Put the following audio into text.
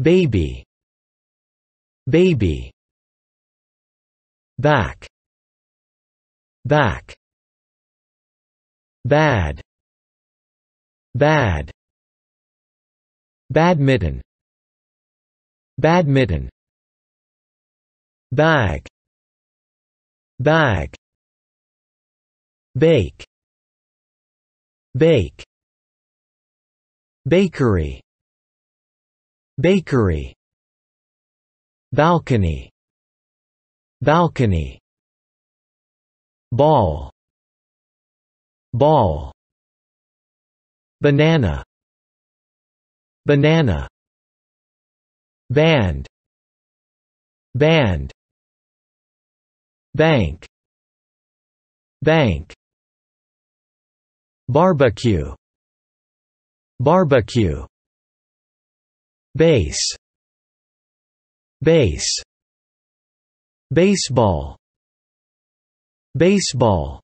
baby baby back back bad bad badminton badminton bag bag bake bake bakery Bakery Balcony Balcony Ball Ball Banana Banana Band Band Bank Bank Barbecue Barbecue Base Base Baseball Baseball